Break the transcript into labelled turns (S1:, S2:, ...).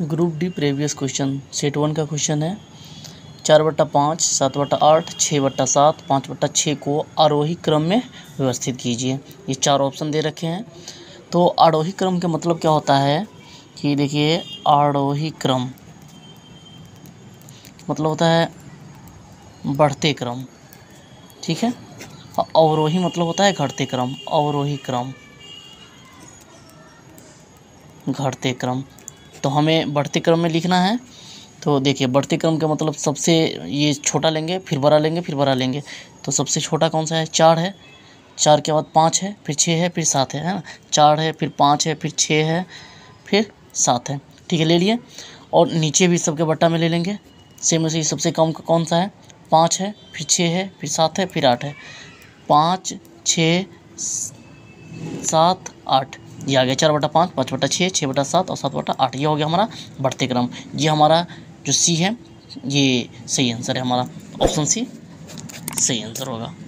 S1: group D previous question set one का question है चार बट्टा पाँच सात बट्टा आठ छः बट्टा सात पाँच बट्टा छः को आरोही क्रम में व्यवस्थित कीजिए ये चार ऑप्शन दे रखे हैं तो आरोही क्रम का मतलब क्या होता है कि देखिए आरोही क्रम मतलब होता है बढ़ते क्रम ठीक है अवरोही मतलब होता है घटते क्रम अवरोही क्रम घटते क्रम तो हमें बढ़ते क्रम में लिखना है तो देखिए बढ़ते क्रम का मतलब सबसे ये छोटा लेंगे फिर बड़ा लेंगे फिर बड़ा लेंगे तो सबसे छोटा कौन सा है चार है चार के बाद पाँच है फिर छः है फिर सात है है ना चार है फिर पाँच है फिर छः है फिर सात है ठीक है ले लिए और नीचे भी सबके बट्टा में ले लेंगे सेम से सबसे कम का कौन सा है पाँच है फिर छः है फिर सात है फिर आठ है पाँच छ सात आठ ये आ गया चार बटा पाँच पाँच बटा छः छः बटा सात और सात बटा आठ ये हो गया हमारा बढ़ते क्रम ये हमारा जो सी है ये सही आंसर है हमारा ऑप्शन सी सही आंसर होगा